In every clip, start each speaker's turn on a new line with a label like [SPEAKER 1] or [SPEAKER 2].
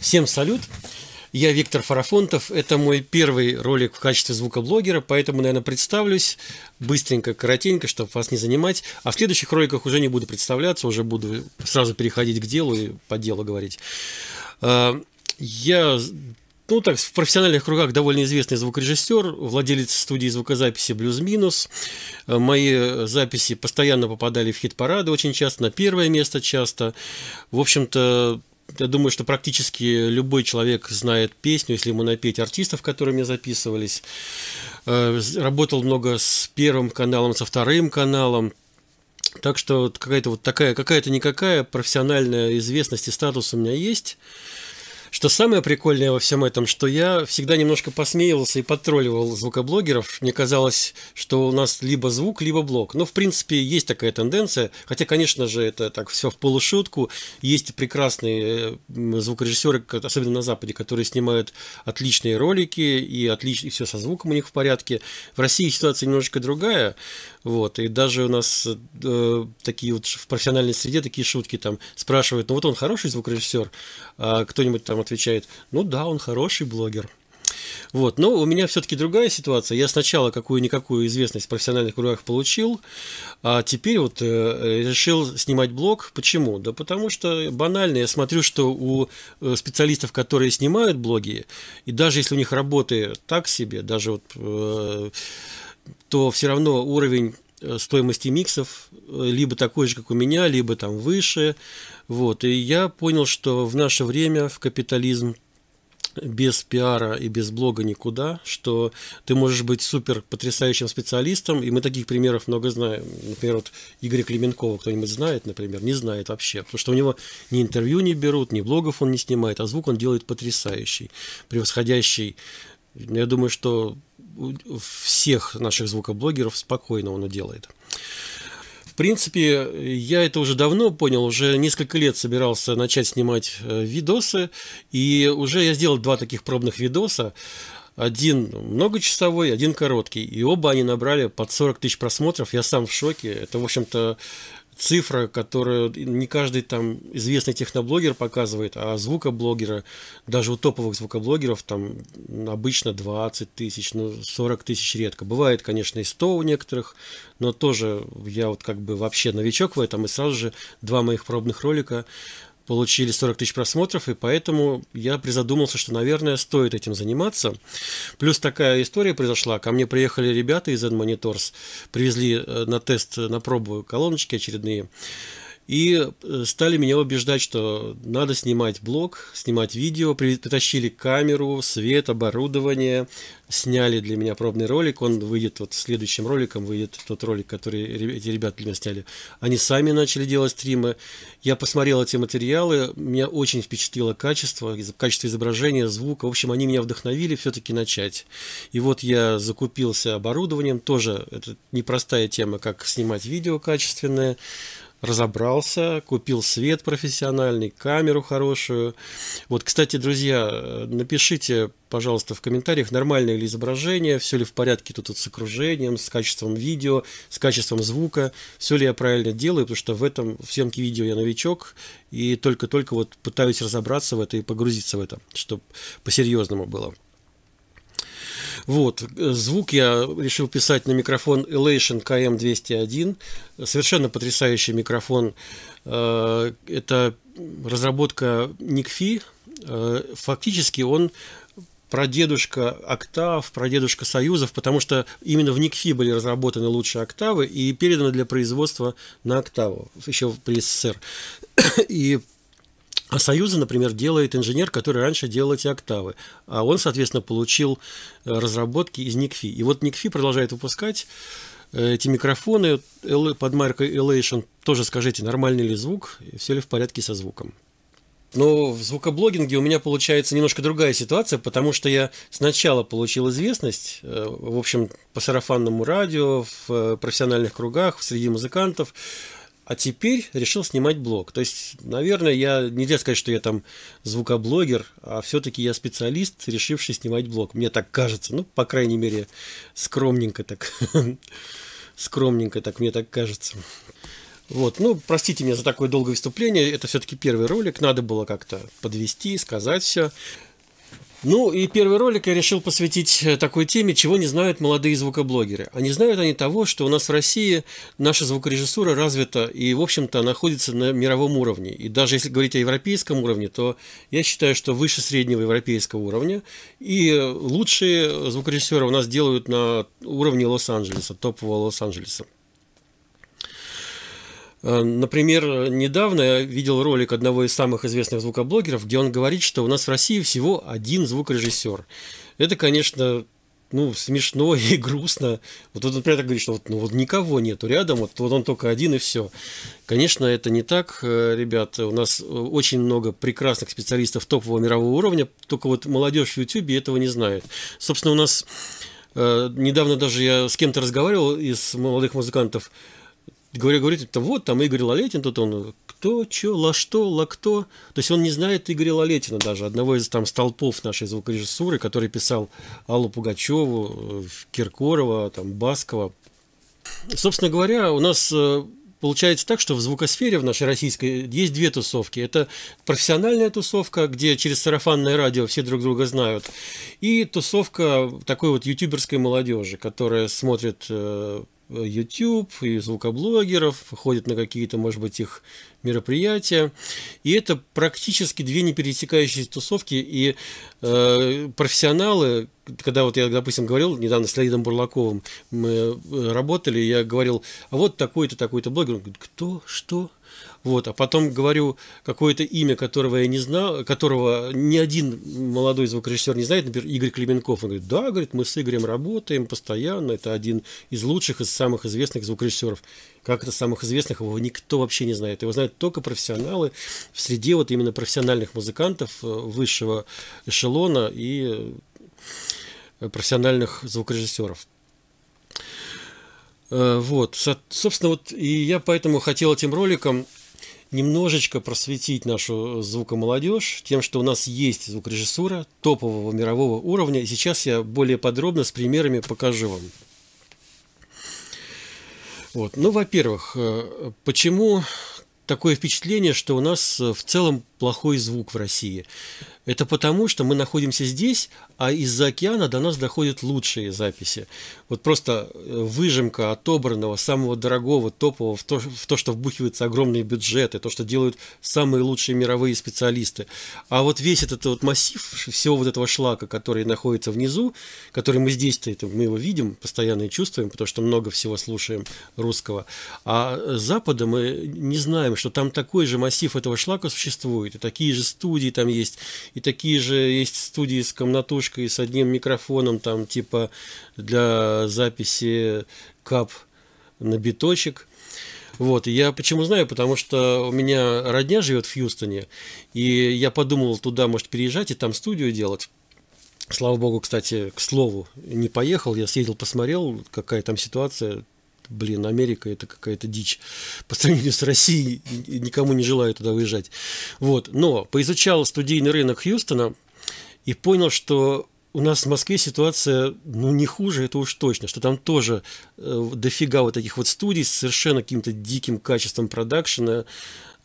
[SPEAKER 1] Всем салют! Я Виктор Фарафонтов. Это мой первый ролик в качестве звукоблогера, поэтому, наверное, представлюсь быстренько, коротенько, чтобы вас не занимать. А в следующих роликах уже не буду представляться, уже буду сразу переходить к делу и по делу говорить. А, я ну так, в профессиональных кругах довольно известный звукорежиссер, владелец студии звукозаписи Блюз Минус. А, мои записи постоянно попадали в хит-парады очень часто, на первое место часто. В общем-то, я думаю, что практически любой человек знает песню, если ему напеть артистов, которые мне записывались. Э, работал много с первым каналом, со вторым каналом. Так что какая-то вот такая, какая-то никакая профессиональная известность и статус у меня есть. Что самое прикольное во всем этом, что я всегда немножко посмеивался и подтролливал звукоблогеров. Мне казалось, что у нас либо звук, либо блог. Но, в принципе, есть такая тенденция. Хотя, конечно же, это так все в полушутку. Есть прекрасные звукорежиссеры, особенно на Западе, которые снимают отличные ролики и, отлич... и все со звуком у них в порядке. В России ситуация немножечко другая. Вот, и даже у нас э, такие вот в профессиональной среде такие шутки там спрашивают, ну вот он хороший звукорежиссер, а кто-нибудь там отвечает, ну да, он хороший блогер. Вот. Но у меня все-таки другая ситуация. Я сначала какую-никакую известность в профессиональных кругах получил, а теперь вот э, решил снимать блог. Почему? Да потому что банально я смотрю, что у э, специалистов, которые снимают блоги, и даже если у них работы так себе, даже вот э, то все равно уровень Э, стоимости миксов э, либо такой же, как у меня, либо там выше. Вот. И я понял, что в наше время, в капитализм, без пиара и без блога никуда, что ты можешь быть супер потрясающим специалистом, и мы таких примеров много знаем. Например, вот Игоря Клименкова кто-нибудь знает, например, не знает вообще, потому что у него ни интервью не берут, ни блогов он не снимает, а звук он делает потрясающий, превосходящий. Я думаю, что всех наших звукоблогеров спокойно он делает. В принципе, я это уже давно понял, уже несколько лет собирался начать снимать э, видосы, и уже я сделал два таких пробных видоса. Один многочасовой, один короткий. И оба они набрали под 40 тысяч просмотров. Я сам в шоке. Это, в общем-то, цифра, которую не каждый там известный техноблогер показывает, а звукоблогера, даже у топовых звукоблогеров там обычно 20 тысяч, ну 40 тысяч редко. Бывает, конечно, и 100 у некоторых, но тоже я вот как бы вообще новичок в этом, и сразу же два моих пробных ролика получили 40 тысяч просмотров, и поэтому я призадумался, что, наверное, стоит этим заниматься. Плюс такая история произошла. Ко мне приехали ребята из N-Monitors, привезли э, на тест, э, на пробу колоночки очередные. И э, стали меня убеждать, что надо снимать блог, снимать видео. Притащили камеру, свет, оборудование. Сняли для меня пробный ролик. Он выйдет вот следующим роликом, выйдет тот ролик, который эти ребята для меня сняли. Они сами начали делать стримы. Я посмотрел эти материалы. Меня очень впечатлило качество, качество изображения, звука. В общем, они меня вдохновили все-таки начать. И вот я закупился оборудованием. Тоже это непростая тема, как снимать видео качественное разобрался, купил свет профессиональный, камеру хорошую. Вот, кстати, друзья, напишите, пожалуйста, в комментариях, нормальное ли изображение, все ли в порядке тут вот с окружением, с качеством видео, с качеством звука, все ли я правильно делаю, потому что в этом, в съемке видео я новичок, и только-только вот пытаюсь разобраться в это и погрузиться в это, чтобы по-серьезному было. Вот, э, звук я решил писать на микрофон Elation KM201. Совершенно потрясающий микрофон. Э, это разработка Никфи. Э, фактически он прадедушка октав, прадедушка союзов, потому что именно в НИКФИ были разработаны лучшие октавы и переданы для производства на октаву, еще при СССР. И а союзы, например, делает инженер, который раньше делал эти октавы. А он, соответственно, получил э, разработки из Никфи. И вот Никфи продолжает выпускать э, эти микрофоны под маркой Elation. Тоже скажите, нормальный ли звук, все ли в порядке со звуком. Но в звукоблогинге у меня получается немножко другая ситуация, потому что я сначала получил известность, э, в общем, по сарафанному радио, в профессиональных кругах, среди музыкантов, а теперь решил снимать блог. То есть, наверное, я нельзя сказать, что я там звукоблогер, а все-таки я специалист, решивший снимать блог. Мне так кажется. Ну, по крайней мере, скромненько так. скромненько так, мне так кажется. Вот, ну, простите меня за такое долгое выступление. Это все-таки первый ролик. Надо было как-то подвести, сказать все. Ну и первый ролик я решил посвятить э, такой теме, чего не знают молодые звукоблогеры. А не знают они того, что у нас в России наша звукорежиссура развита и, в общем-то, находится на мировом уровне. И даже если говорить о европейском уровне, то я считаю, что выше среднего европейского уровня. И э, лучшие звукорежиссеры у нас делают на уровне Лос-Анджелеса, топового Лос-Анджелеса. Э, например, недавно я видел ролик одного из самых известных звукоблогеров, где он говорит, что у нас в России всего один звукорежиссер. Это, конечно, ну, смешно и грустно. Вот он, например, так говорит, что вот, ну, вот никого нету рядом, вот, вот он только один и все. Конечно, это не так, э, ребят. У нас э, очень много прекрасных специалистов топового мирового уровня, только вот молодежь в Ютьюбе этого не знает. Собственно, у нас недавно даже я с кем-то разговаривал из молодых музыкантов, говоря, говорит, это вот там Игорь Лолетин, тут он кто, чё, ла что, ла кто. То есть он не знает Игоря Лолетина даже, одного из там столпов нашей звукорежиссуры, который писал Аллу Пугачеву, э, Киркорова, там, Баскова. Собственно говоря, у нас э, получается так, что в звукосфере в нашей российской есть две тусовки. Это профессиональная тусовка, где через сарафанное радио все друг друга знают, и тусовка такой вот ютуберской молодежи, которая смотрит э, YouTube и звукоблогеров, ходят на какие-то, может быть, их мероприятия. И это практически две не пересекающиеся тусовки. И э, профессионалы, когда вот я, допустим, говорил, недавно с Леонидом Бурлаковым мы э, работали, я говорил, а вот такой-то, такой-то блогер. Он говорит, кто, что? Вот, а потом говорю какое-то имя, которого я не знал, которого ни один молодой звукорежиссер не знает, например, Игорь Клеменков. Он говорит, да, говорит, мы с Игорем работаем постоянно, это один из лучших, из самых известных звукорежиссеров. Как это самых известных, его никто вообще не знает. Его знают только профессионалы в среде вот именно профессиональных музыкантов э, высшего эшелона и э, профессиональных звукорежиссеров. Э, вот, собственно, вот и я поэтому хотел этим роликом немножечко просветить нашу звукомолодежь тем, что у нас есть звукорежиссура топового мирового уровня. И сейчас я более подробно с примерами покажу вам. Вот. Ну, во-первых, почему такое впечатление, что у нас э, в целом плохой звук в России. Это потому, что мы находимся здесь, а из-за океана до нас доходят лучшие записи. Вот просто э, выжимка отобранного, самого дорогого, топового, в то, в то что вбухиваются огромные бюджеты, то, что делают самые лучшие мировые специалисты. А вот весь этот вот массив всего вот этого шлака, который находится внизу, который мы здесь, -то, мы его видим, постоянно и чувствуем, потому что много всего слушаем русского. А Запада мы не знаем, что там такой же массив этого шлака существует, и такие же студии там есть, и такие же есть студии с комнатушкой, с одним микрофоном, там типа для записи кап на биточек. Вот, я почему знаю, потому что у меня родня живет в Хьюстоне, и я подумал туда, может, переезжать и там студию делать. Слава богу, кстати, к слову, не поехал, я съездил, посмотрел, какая там ситуация, блин, Америка это какая-то дичь по сравнению с Россией, никому не желаю туда выезжать. Вот, но поизучал студийный рынок Хьюстона и понял, что у нас в Москве ситуация, ну, не хуже, это уж точно, что там тоже э, дофига вот таких вот студий с совершенно каким-то диким качеством продакшена,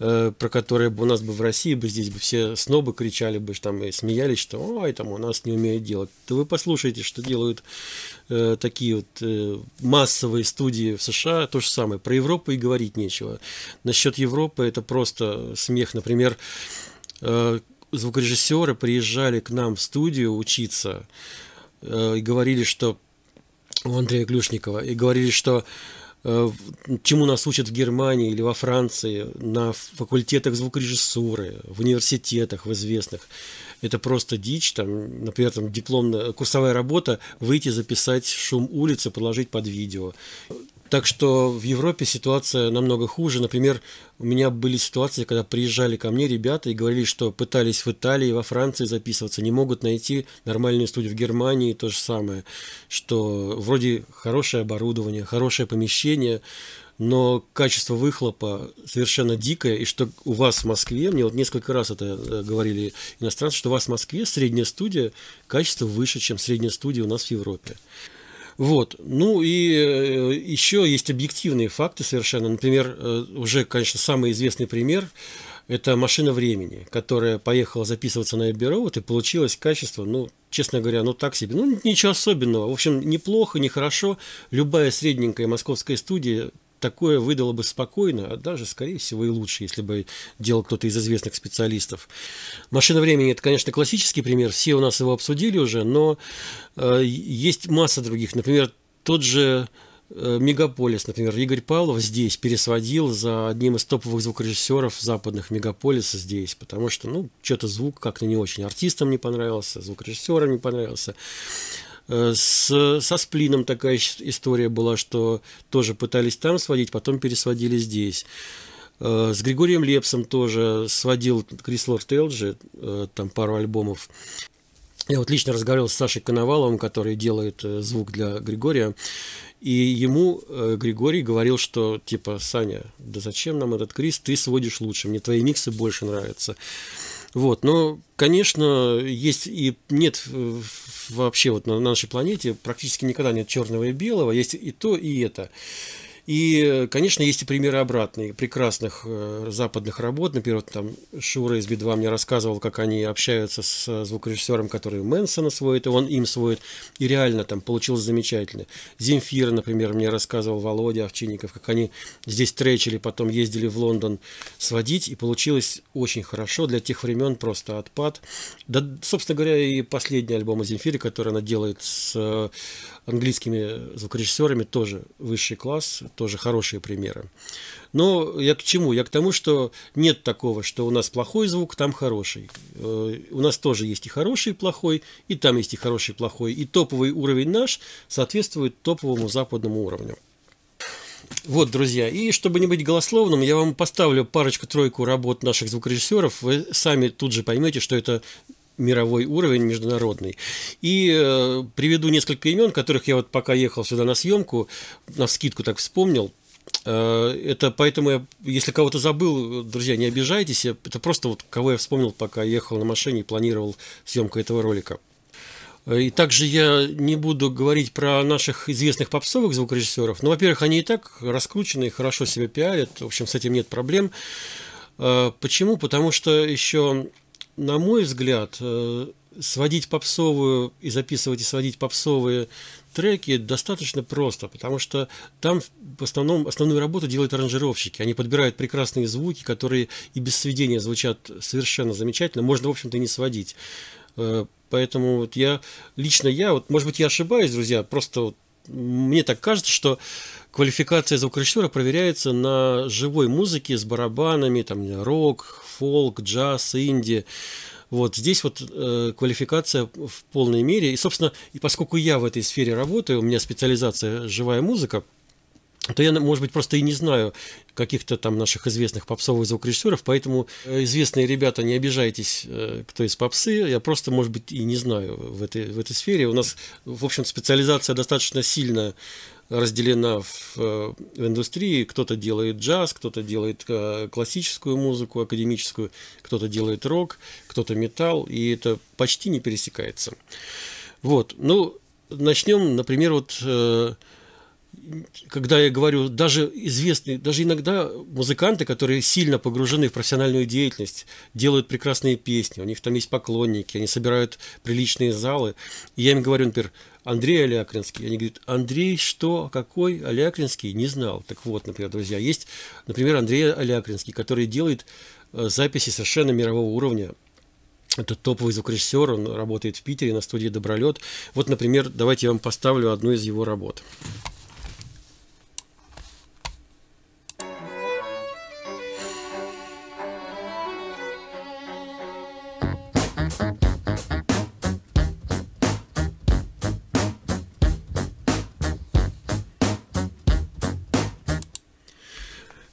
[SPEAKER 1] Э, про которые бы у нас бы в России бы здесь бы все снобы кричали бы там и смеялись, что ой, там у нас не умеют делать. то вы послушайте, что делают э, такие вот э, массовые студии в США, то же самое. Про Европу и говорить нечего. Насчет Европы это просто смех. Например, э, звукорежиссеры приезжали к нам в студию учиться э, и говорили, что у Андрея Клюшникова, и говорили, что Э, чему нас учат в Германии или во Франции, на факультетах звукорежиссуры, в университетах, в известных. Это просто дичь, там, например, там дипломная курсовая работа, выйти, записать шум улицы, положить под видео. Так что в Европе ситуация намного хуже. Например, у меня были ситуации, когда приезжали ко мне ребята и говорили, что пытались в Италии, во Франции записываться, не могут найти нормальную студию в Германии, то же самое, что вроде хорошее оборудование, хорошее помещение, но качество выхлопа совершенно дикое, и что у вас в Москве, мне вот несколько раз это э, говорили иностранцы, что у вас в Москве средняя студия, качество выше, чем средняя студия у нас в Европе. Вот. Ну и э, еще есть объективные факты совершенно. Например, э, уже, конечно, самый известный пример – это машина времени, которая поехала записываться на Эбби-Роуд, и получилось качество, ну, честно говоря, ну так себе. Ну, ничего особенного. В общем, неплохо, нехорошо. Любая средненькая московская студия такое выдало бы спокойно, а даже, скорее всего, и лучше, если бы делал кто-то из известных специалистов. «Машина времени» – это, конечно, классический пример, все у нас его обсудили уже, но э, есть масса других. Например, тот же э, Мегаполис, например, Игорь Павлов здесь пересводил за одним из топовых звукорежиссеров западных Мегаполиса здесь, потому что, ну, что-то звук как-то не очень. Артистам не понравился, звукорежиссерам не понравился. Э, с, со сплином такая история была, что тоже пытались там сводить, потом пересводили здесь. Э, с Григорием Лепсом тоже сводил Крис Лорд Элджи, э, там пару альбомов. Я вот лично разговаривал с Сашей Коноваловым, который делает звук для Григория, и ему Григорий говорил, что типа, Саня, да зачем нам этот Крис, ты сводишь лучше, мне твои миксы больше нравятся. Вот, но, конечно, есть и нет вообще вот на нашей планете практически никогда нет черного и белого, есть и то, и это. И, конечно, есть и примеры обратные, прекрасных э, западных работ. Например, там Шура из Би-2 мне рассказывал, как они общаются с звукорежиссером, который Мэнсона сводит, и он им сводит. И реально там получилось замечательно. Земфира, например, мне рассказывал Володя Овчинников, как они здесь тречили, потом ездили в Лондон сводить, и получилось очень хорошо. Для тех времен просто отпад. Да, собственно говоря, и последний альбом Земфиры, который она делает с э, английскими звукорежиссерами, тоже высший класс тоже хорошие примеры. Но я к чему? Я к тому, что нет такого, что у нас плохой звук, там хороший. Э, у нас тоже есть и хороший, и плохой, и там есть и хороший, и плохой. И топовый уровень наш соответствует топовому западному уровню. Вот, друзья, и чтобы не быть голословным, я вам поставлю парочку-тройку работ наших звукорежиссеров. Вы сами тут же поймете, что это мировой уровень, международный. И э, приведу несколько имен, которых я вот пока ехал сюда на съемку, на скидку так вспомнил. Э, это поэтому, я, если кого-то забыл, друзья, не обижайтесь. это просто вот кого я вспомнил, пока ехал на машине и планировал съемку этого ролика. Э, и также я не буду говорить про наших известных попсовых звукорежиссеров. Ну, во-первых, они и так раскручены, и хорошо себя пиарят. В общем, с этим нет проблем. Э, почему? Потому что еще на мой взгляд, э, сводить попсовую и записывать и сводить попсовые треки достаточно просто, потому что там в основном основную работу делают аранжировщики. Они подбирают прекрасные звуки, которые и без сведения звучат совершенно замечательно. Можно, в общем-то, и не сводить. Э, поэтому вот я лично я, вот, может быть, я ошибаюсь, друзья, просто вот мне так кажется, что квалификация звукорежиссера проверяется на живой музыке с барабанами, там рок, фолк, джаз, инди. Вот здесь вот э, квалификация в полной мере. И, собственно, и поскольку я в этой сфере работаю, у меня специализация живая музыка, ну, то я, может быть, просто и не знаю каких-то там наших известных попсовых звукорежиссеров, поэтому э, известные ребята, не обижайтесь, э, кто из попсы, я просто, может быть, и не знаю в этой, в этой сфере. У нас, в общем, специализация достаточно сильно разделена в, э, в индустрии. Кто-то делает джаз, кто-то делает классическую музыку, академическую, кто-то делает рок, кто-то металл, и это почти не пересекается. Вот, ну, начнем, например, вот когда я говорю, даже известные, даже иногда музыканты, которые сильно погружены в профессиональную деятельность, делают прекрасные песни, у них там есть поклонники, они собирают приличные залы. И я им говорю, например, Андрей Алякринский. Они говорят, Андрей что, какой Алякринский, не знал. Так вот, например, друзья, есть, например, Андрей Алякринский, который делает э, записи совершенно мирового уровня. Это топовый звукорежиссер, он работает в Питере на студии «Добролет». Вот, например, давайте я вам поставлю одну из его работ.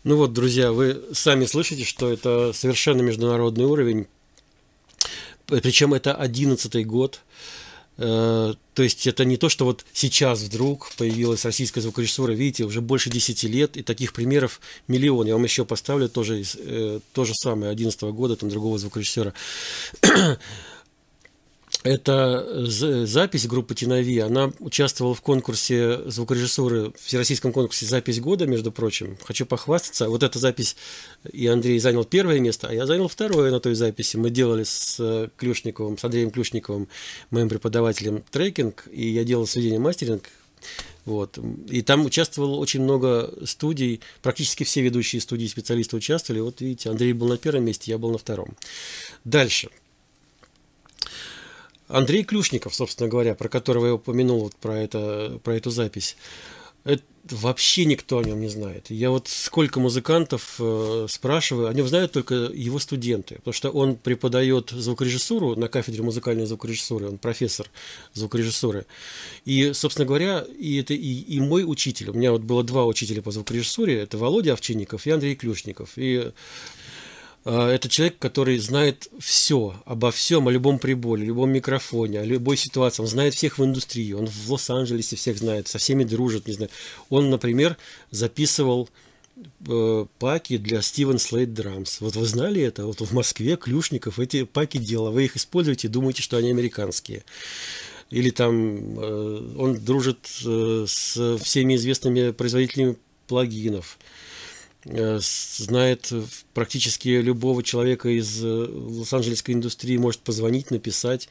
[SPEAKER 1] Ну вот, друзья, вы сами слышите, что это совершенно международный уровень. Причем это одиннадцатый год. Э, то есть это не то, что вот сейчас вдруг появилась российская звукорежиссура, видите, уже больше 10 лет, и таких примеров миллион. Я вам еще поставлю тоже э, то же самое, 11 года, там другого звукорежиссера. Это э, э, запись группы Тинови. Она участвовала в конкурсе звукорежиссуры, в всероссийском конкурсе «Запись года», между прочим. Хочу похвастаться. Вот эта запись, э, и Андрей занял первое место, а я занял второе на той записи. Мы делали с Клюшниковым, с Андреем Клюшниковым, моим преподавателем, трекинг, и я делал сведение мастеринг. Вот. И там участвовало очень много студий, практически все ведущие студии специалисты участвовали. Вот видите, Андрей был на первом месте, я был на втором. Дальше. Андрей Клюшников, собственно говоря, про которого я упомянул, вот про, это, про эту запись. Это вообще никто о нем не знает. Я вот сколько музыкантов э, спрашиваю, о нем знают только его студенты, потому что он преподает звукорежиссуру на кафедре музыкальной звукорежиссуры, он профессор звукорежиссуры. И, собственно говоря, и это и, и мой учитель. У меня вот было два учителя по звукорежиссуре, это Володя Овчинников и Андрей Клюшников. И Э, это человек, который знает все обо всем, о любом приборе, любом микрофоне, о любой ситуации. Он знает всех в индустрии, он в Лос-Анджелесе всех знает, со всеми дружит, не знаю. Он, например, записывал э, паки для Стивен Слейд Драмс. Вот вы знали это? Вот в Москве Клюшников эти паки делал, вы их используете, думаете, что они американские. Или там э, он дружит э, с всеми известными производителями плагинов. Э, Э, знает э, практически любого человека из э, лос-анджелесской индустрии, может позвонить, написать.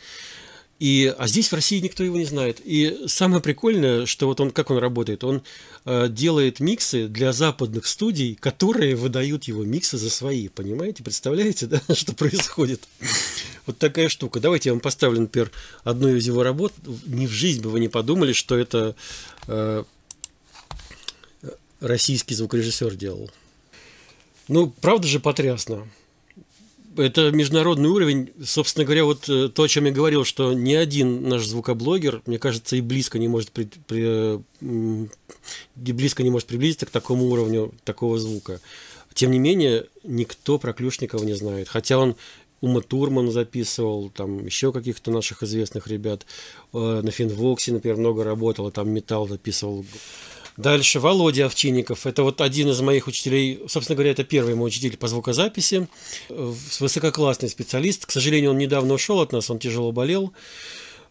[SPEAKER 1] И, а здесь в России никто его не знает. И самое прикольное, что вот он, как он работает, он э, делает миксы для западных студий, которые выдают его миксы за свои. Понимаете, представляете, да, что происходит? Вот такая штука. Давайте я вам поставлю, например, одну из его работ. Ни в жизнь бы вы не подумали, что это э, российский звукорежиссер делал. Ну, правда же потрясно. Это международный уровень. Собственно говоря, вот э, то, о чем я говорил, что ни один наш звукоблогер, мне кажется, и близко не может, при, при, э, и близко не может приблизиться к такому уровню такого звука. Тем не менее, никто про Клюшникова не знает. Хотя он Ума Турман записывал, там еще каких-то наших известных ребят. Э, на Финвоксе, например, много работал, там металл записывал. Дальше Володя Овчинников. Это вот один из моих учителей, собственно говоря, это первый мой учитель по звукозаписи. Э, высококлассный специалист. К сожалению, он недавно ушел от нас, он тяжело болел.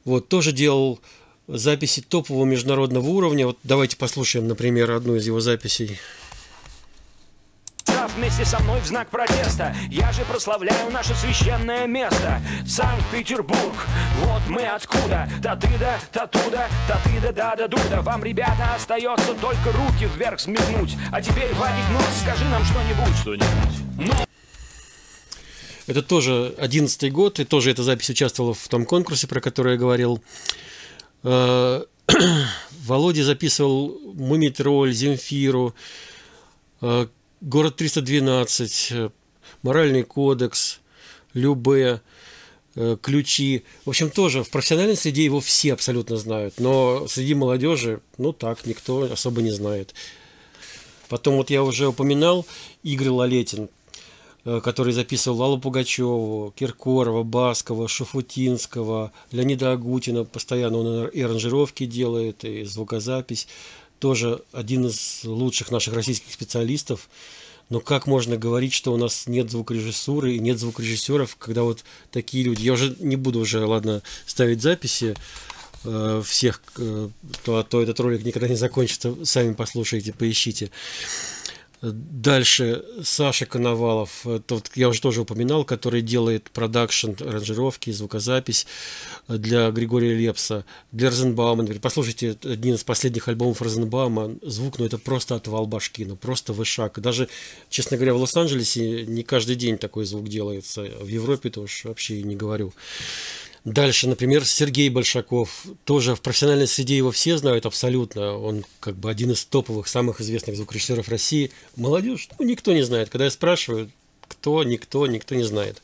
[SPEAKER 1] Вот, тоже делал записи топового международного уровня. Вот давайте послушаем, например, одну из его записей. Состав вместе со мной в знак протеста Я же прославляю наше священное место Санкт-Петербург, вот мы откуда Та-ты-да, та-туда, та-ты-да, да-да-дуда Вам, ребята, остается только руки вверх смигнуть А теперь, Вадик, ну скажи нам что-нибудь Что-нибудь ну... Это тоже одиннадцатый год, и тоже эта запись участвовала в том конкурсе, про который я говорил. Э, Володя записывал Мумитроль, Земфиру, э, Город 312, э, Моральный кодекс, любые э, ключи. В общем, тоже в профессиональной среде его все абсолютно знают, но среди молодежи, ну так, никто особо не знает. Потом вот я уже упоминал Игорь Лалетин, э, который записывал Лалу Пугачеву, Киркорова, Баскова, Шафутинского, Леонида Агутина. Постоянно он и аранжировки делает, и звукозапись тоже один из лучших наших российских специалистов. Но как можно говорить, что у нас нет звукорежиссуры и нет звукорежиссеров, когда вот такие люди... Я уже не буду уже, ладно, ставить записи э, всех, э, то, а то этот ролик никогда не закончится. Сами послушайте, поищите. Дальше Саша Коновалов, э, тот, я уже тоже упоминал, который делает продакшн, аранжировки, звукозапись э, для Григория Лепса, для Розенбаума. Например, послушайте э, один из последних альбомов Розенбаума, звук, ну это просто отвал башки, ну просто вышак, Даже, честно говоря, в Лос-Анджелесе не каждый день такой звук делается, в Европе-то уж вообще не говорю. Дальше, например, Сергей Большаков. Тоже в профессиональной среде его все знают абсолютно. Он как бы один из топовых, самых известных звукорежиссеров России. Молодежь, ну, никто не знает. Когда я спрашиваю, кто, никто, никто не знает.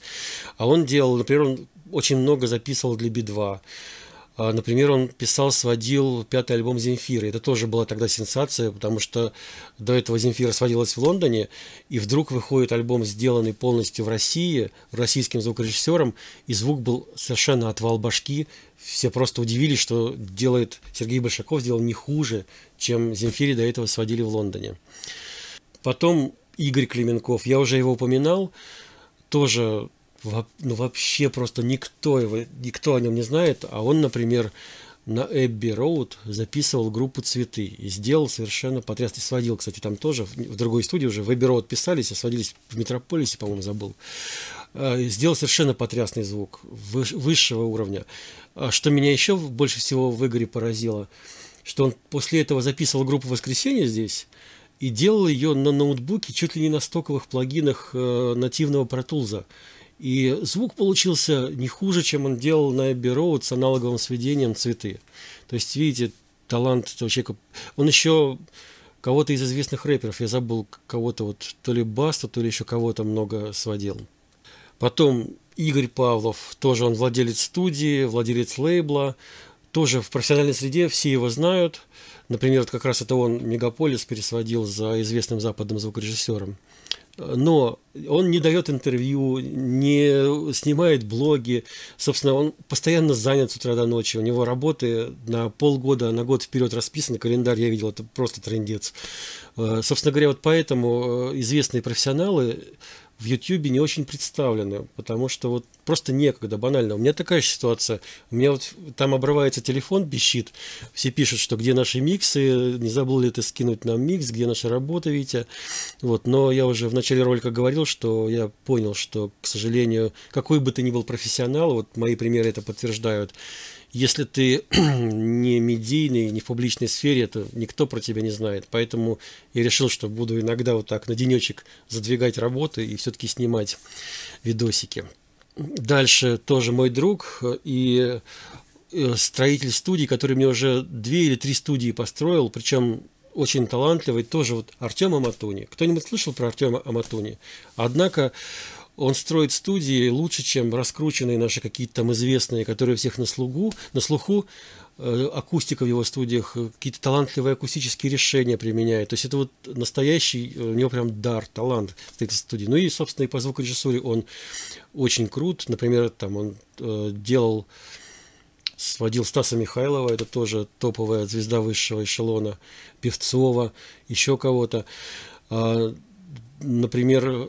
[SPEAKER 1] А он делал, например, он очень много записывал для Би-2. А, например, он писал, сводил пятый альбом Земфиры. Это тоже была тогда сенсация, потому что до этого Земфира сводилась в Лондоне, и вдруг выходит альбом, сделанный полностью в России, российским звукорежиссером, и звук был совершенно отвал башки. Все просто удивились, что делает Сергей Большаков, сделал не хуже, чем Земфири до этого сводили в Лондоне. Потом Игорь Клименков, я уже его упоминал, тоже ну вообще просто никто его, никто о нем не знает, а он, например, на Эбби Роуд записывал группу «Цветы» и сделал совершенно потрясный сводил, кстати, там тоже, в другой студии уже, в Эбби Роуд писались, а сводились в Метрополисе, по-моему, забыл. А, сделал совершенно потрясный звук высшего уровня. А что меня еще больше всего в Игоре поразило, что он после этого записывал группу «Воскресенье» здесь, и делал ее на ноутбуке чуть ли не на стоковых плагинах э, нативного протулза. И звук получился не хуже, чем он делал на Abbey Road с аналоговым сведением «Цветы». То есть, видите, талант этого человека. Он еще кого-то из известных рэперов, я забыл кого-то, вот то ли Баста, то ли еще кого-то много сводил. Потом Игорь Павлов, тоже он владелец студии, владелец лейбла, тоже в профессиональной среде все его знают. Например, вот как раз это он «Мегаполис» пересводил за известным западным звукорежиссером – но он не дает интервью, не снимает блоги. Собственно, он постоянно занят с утра до ночи. У него работы на полгода, на год вперед расписаны Календарь я видел, это просто трендец. Э, собственно говоря, вот поэтому э, известные профессионалы в YouTube не очень представлены, потому что вот просто некогда, банально. У меня такая ситуация. У меня вот там обрывается телефон, пищит. Все пишут, что где наши миксы, не забыл ли ты скинуть нам микс, где наша работа, видите, Вот, но я уже в начале ролика говорил, что я понял, что, к сожалению, какой бы ты ни был профессионал, вот мои примеры это подтверждают, если ты не медийный, не в публичной сфере, то никто про тебя не знает. Поэтому я решил, что буду иногда вот так на денечек задвигать работы и все-таки снимать видосики. Дальше тоже мой друг э, и э, строитель студии, который мне уже две или три студии построил, причем очень талантливый, тоже вот Артем Аматуни. Кто-нибудь слышал про Артема Аматуни? Однако он строит студии лучше, чем раскрученные наши какие-то там известные, которые всех на, слугу, на слуху. Э, акустика в его студиях, э, какие-то талантливые акустические решения применяет. То есть это вот настоящий, э, у него прям дар, талант в этой студии. Ну и, собственно, и по звукорежиссуре он очень крут. Например, там он э, делал, сводил Стаса Михайлова, это тоже топовая звезда высшего эшелона, Певцова, еще кого-то. Э, например,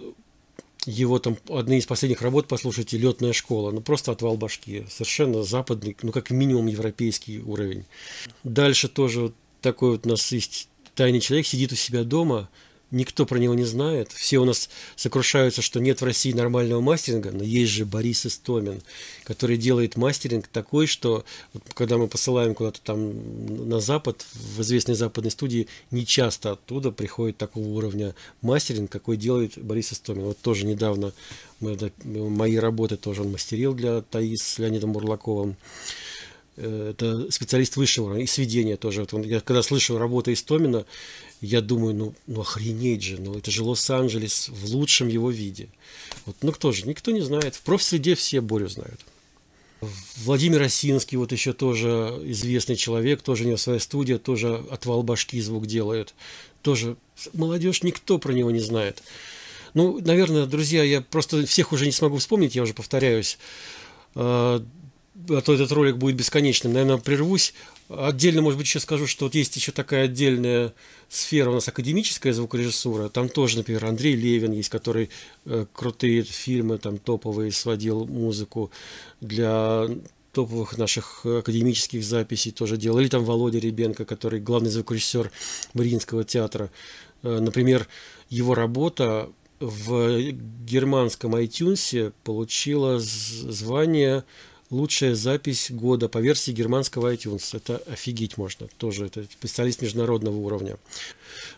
[SPEAKER 1] его там одна из последних работ, послушайте, «Летная школа». Ну, просто отвал башки. Совершенно западный, ну, как минимум европейский уровень. Дальше тоже такой вот у нас есть тайный человек, сидит у себя дома – никто про него не знает. Все у нас сокрушаются, что нет в России нормального мастеринга, но есть же Борис Истомин, который делает мастеринг такой, что когда мы посылаем куда-то там на Запад, в известной западной студии, не часто оттуда приходит такого уровня мастеринг, какой делает Борис Истомин. Вот тоже недавно мы, мои работы тоже он мастерил для Таис с Леонидом Бурлаковым. Э, это специалист высшего уровня, и сведения тоже. Вот я когда слышу работу Истомина, я думаю, ну, ну охренеть же, ну это же Лос-Анджелес в лучшем его виде. Вот, ну кто же, никто не знает. В профсреде все Борю знают. Владимир Осинский, вот еще тоже известный человек, тоже у него своя студия, тоже отвал башки звук делает. Тоже молодежь, никто про него не знает. Ну, наверное, друзья, я просто всех уже не смогу вспомнить, я уже повторяюсь. А, а то этот ролик будет бесконечным. Наверное, прервусь. Отдельно, может быть, еще скажу, что вот есть еще такая отдельная сфера у нас академическая звукорежиссура. Там тоже, например, Андрей Левин есть, который э, крутые фильмы там топовые сводил музыку для топовых наших академических записей тоже делал. Или там Володя Ребенко, который главный звукорежиссер Мариинского театра. Э, например, его работа в германском iTunes получила звание лучшая запись года по версии германского iTunes. Это офигеть можно. Тоже это специалист международного уровня.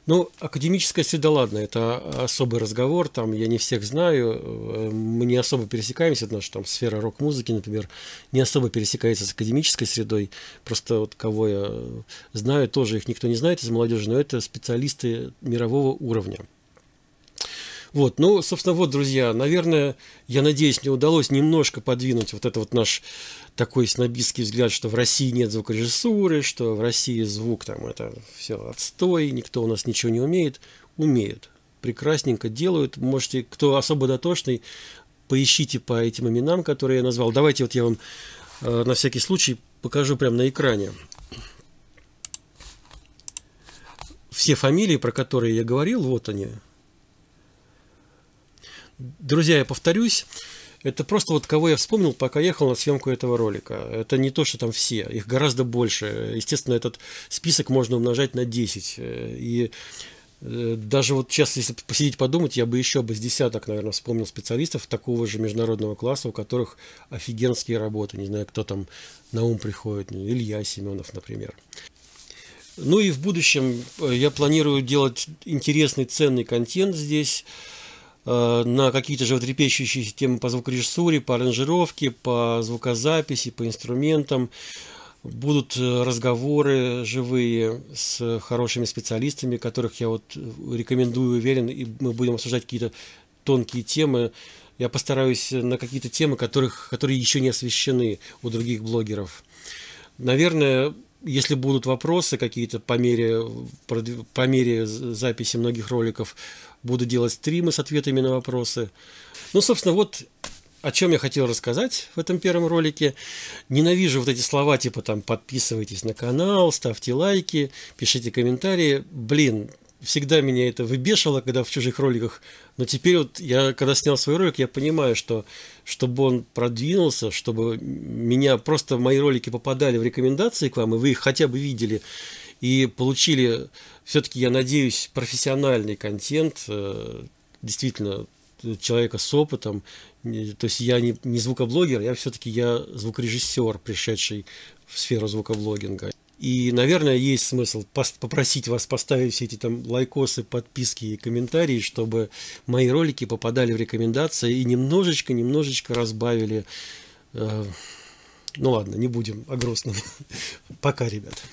[SPEAKER 1] Ну, академическая среда, ладно, это особый разговор. Там я не всех знаю. Э, мы не особо пересекаемся, потому что там сфера рок-музыки, например, не особо пересекается с академической средой. Просто вот кого я знаю, тоже их никто не знает из молодежи, но это специалисты мирового уровня. Вот, ну, собственно, вот, друзья, наверное, я надеюсь, мне удалось немножко подвинуть вот это вот наш такой снобистский взгляд, что в России нет звукорежиссуры, что в России звук там это все отстой, никто у нас ничего не умеет. Умеют. Прекрасненько делают. Можете, кто особо дотошный, поищите по этим именам, которые я назвал. Давайте вот я вам э, на всякий случай покажу прямо на экране. Все фамилии, про которые я говорил, вот они, Друзья, я повторюсь, это просто вот кого я вспомнил, пока ехал на съемку этого ролика. Это не то, что там все, их гораздо больше. Естественно, этот список можно умножать на 10. Э, и э, даже вот сейчас, если посидеть подумать, я бы еще бы с десяток, наверное, вспомнил специалистов такого же международного класса, у которых офигенские работы. Не знаю, кто там на ум приходит. Илья Семенов, например. Ну и в будущем э, я планирую делать интересный, ценный контент здесь. Э, на какие-то животрепещущие темы по звукорежиссуре, по аранжировке, по звукозаписи, по инструментам. Будут э, разговоры живые с хорошими специалистами, которых я вот рекомендую, уверен, и мы будем обсуждать какие-то тонкие темы. Я постараюсь э, на какие-то темы, которых, которые еще не освещены у других блогеров. Наверное, если будут вопросы какие-то по мере, по мере записи многих роликов, буду делать стримы с ответами на вопросы. Ну, собственно, вот о чем я хотел рассказать в этом первом ролике. Ненавижу вот эти слова, типа там подписывайтесь на канал, ставьте лайки, пишите комментарии. Блин, всегда меня это выбешивало, когда в чужих роликах. Но теперь вот я, когда снял свой ролик, я понимаю, что чтобы он продвинулся, чтобы меня просто мои ролики попадали в рекомендации к вам, и вы их хотя бы видели, и получили, все-таки, я надеюсь, профессиональный контент, э, действительно, человека с опытом. То есть я не, не звукоблогер, я все-таки я звукорежиссер, пришедший в сферу звукоблогинга. И, наверное, есть смысл попросить вас поставить все эти там лайкосы, подписки и комментарии, чтобы мои ролики попадали в рекомендации и немножечко-немножечко разбавили. Э, ну ладно, не будем о грустном. Пока, ребят.